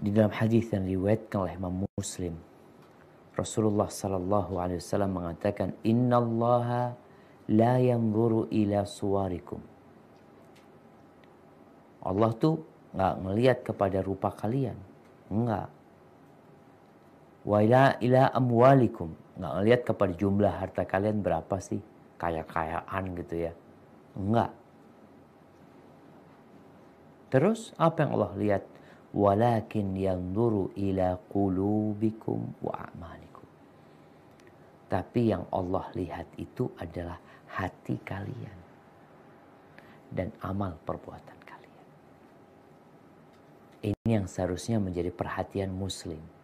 Di dalam hadis yang diriwayatkan oleh Imam Muslim, Rasulullah sallallahu alaihi wasallam mengatakan, "Innallaha la yanzuru ila suwarikum." Allah tuh nggak ngelihat kepada rupa kalian, enggak. Wa ila ila amwalikum, nggak ngelihat kepada jumlah harta kalian berapa sih, kaya-kayaan gitu ya. Enggak. Terus apa yang Allah lihat? walakin nuru ila qulubikum wa amalikum. Tapi yang Allah lihat itu adalah hati kalian dan amal perbuatan kalian. Ini yang seharusnya menjadi perhatian muslim